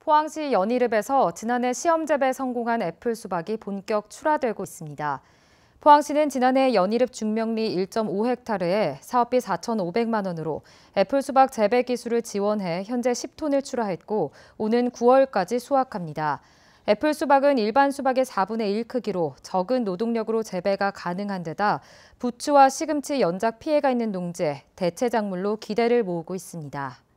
포항시 연희읍에서 지난해 시험 재배 성공한 애플 수박이 본격 출하되고 있습니다. 포항시는 지난해 연희읍 중명리 1.5헥타르에 사업비 4,500만 원으로 애플 수박 재배 기술을 지원해 현재 10톤을 출하했고 오는 9월까지 수확합니다. 애플 수박은 일반 수박의 4분의 1 크기로 적은 노동력으로 재배가 가능한 데다 부추와 시금치 연작 피해가 있는 농지에 대체 작물로 기대를 모으고 있습니다.